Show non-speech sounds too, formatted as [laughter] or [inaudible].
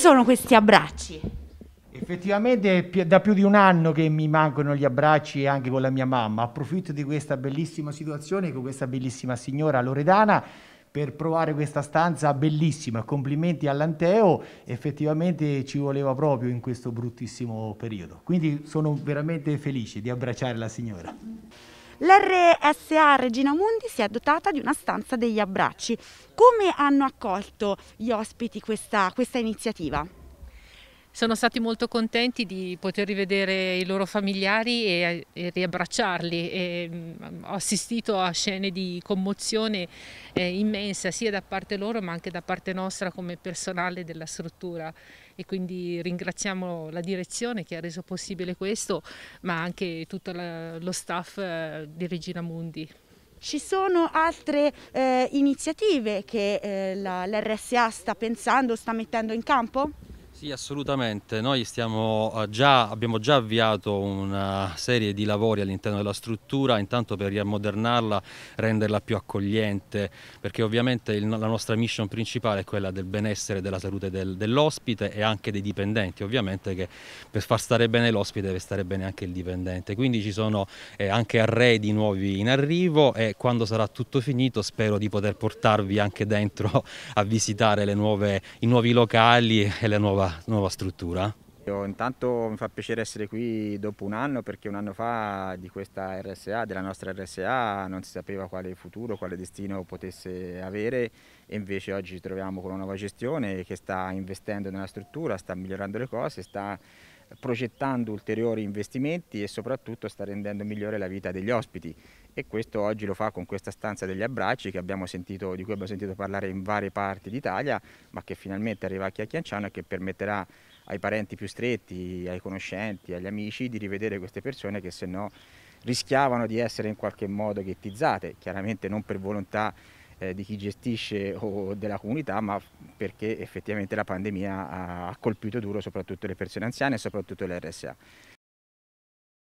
sono questi abbracci? Effettivamente è da più di un anno che mi mancano gli abbracci anche con la mia mamma. Approfitto di questa bellissima situazione con questa bellissima signora Loredana per provare questa stanza bellissima. Complimenti all'Anteo, effettivamente ci voleva proprio in questo bruttissimo periodo. Quindi sono veramente felice di abbracciare la signora. L'RSA Regina Mundi si è dotata di una stanza degli abbracci. Come hanno accolto gli ospiti questa, questa iniziativa? sono stati molto contenti di poter rivedere i loro familiari e, e riabbracciarli. E, mm, ho assistito a scene di commozione eh, immensa sia da parte loro ma anche da parte nostra come personale della struttura e quindi ringraziamo la direzione che ha reso possibile questo ma anche tutto la, lo staff eh, di Regina Mundi. Ci sono altre eh, iniziative che eh, l'RSA sta pensando, sta mettendo in campo? Sì, assolutamente. Noi eh, già, abbiamo già avviato una serie di lavori all'interno della struttura, intanto per riammodernarla, renderla più accogliente, perché ovviamente il, la nostra mission principale è quella del benessere della salute del, dell'ospite e anche dei dipendenti, ovviamente che per far stare bene l'ospite deve stare bene anche il dipendente. Quindi ci sono eh, anche arredi nuovi in arrivo e quando sarà tutto finito spero di poter portarvi anche dentro [laughs] a visitare nuove, i nuovi locali e la nuova nuova struttura io intanto mi fa piacere essere qui dopo un anno perché un anno fa di questa RSA, della nostra RSA, non si sapeva quale futuro, quale destino potesse avere e invece oggi ci troviamo con una nuova gestione che sta investendo nella struttura, sta migliorando le cose, sta progettando ulteriori investimenti e soprattutto sta rendendo migliore la vita degli ospiti e questo oggi lo fa con questa stanza degli abbracci sentito, di cui abbiamo sentito parlare in varie parti d'Italia ma che finalmente arriva a Chiacchianciano e che permetterà ai parenti più stretti, ai conoscenti, agli amici, di rivedere queste persone che se no rischiavano di essere in qualche modo ghettizzate, chiaramente non per volontà eh, di chi gestisce o della comunità, ma perché effettivamente la pandemia ha colpito duro soprattutto le persone anziane e soprattutto le RSA.